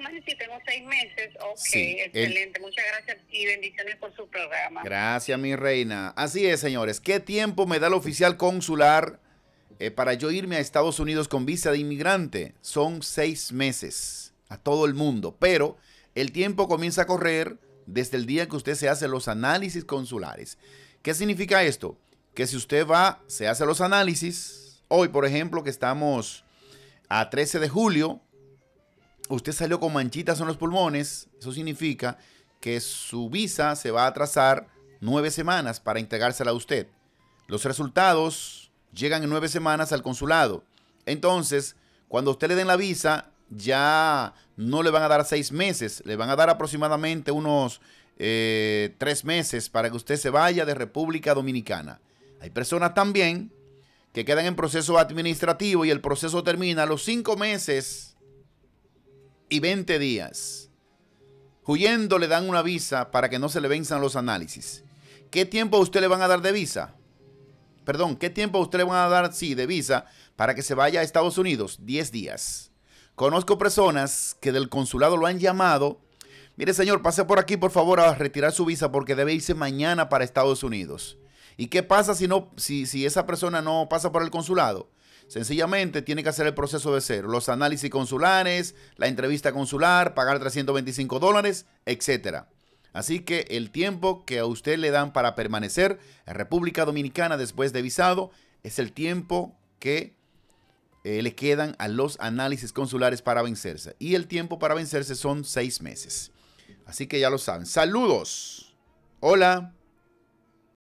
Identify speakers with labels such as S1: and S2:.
S1: más si tengo seis meses. Ok, excelente. Muchas gracias y bendiciones por su programa. Gracias, mi reina. Así es, señores. ¿Qué tiempo me da el oficial consular eh, para yo irme a Estados Unidos con visa de inmigrante? Son seis meses a todo el mundo, pero el tiempo comienza a correr desde el día que usted se hace los análisis consulares. ¿Qué significa esto? Que si usted va, se hace los análisis. Hoy, por ejemplo, que estamos a 13 de julio, usted salió con manchitas en los pulmones, eso significa que su visa se va a atrasar nueve semanas para entregársela a usted. Los resultados llegan en nueve semanas al consulado. Entonces, cuando usted le den la visa, ya no le van a dar seis meses, le van a dar aproximadamente unos eh, tres meses para que usted se vaya de República Dominicana. Hay personas también que quedan en proceso administrativo y el proceso termina a los cinco meses y 20 días. Huyendo le dan una visa para que no se le venzan los análisis. ¿Qué tiempo a usted le van a dar de visa? Perdón, ¿qué tiempo a usted le van a dar, si de visa para que se vaya a Estados Unidos? 10 días. Conozco personas que del consulado lo han llamado. Mire, señor, pase por aquí, por favor, a retirar su visa porque debe irse mañana para Estados Unidos. ¿Y qué pasa si, no, si, esa persona no pasa por el consulado? Sencillamente tiene que hacer el proceso de cero, los análisis consulares, la entrevista consular, pagar 325 dólares, etc. Así que el tiempo que a usted le dan para permanecer en República Dominicana después de visado es el tiempo que eh, le quedan a los análisis consulares para vencerse. Y el tiempo para vencerse son seis meses. Así que ya lo saben. Saludos. Hola.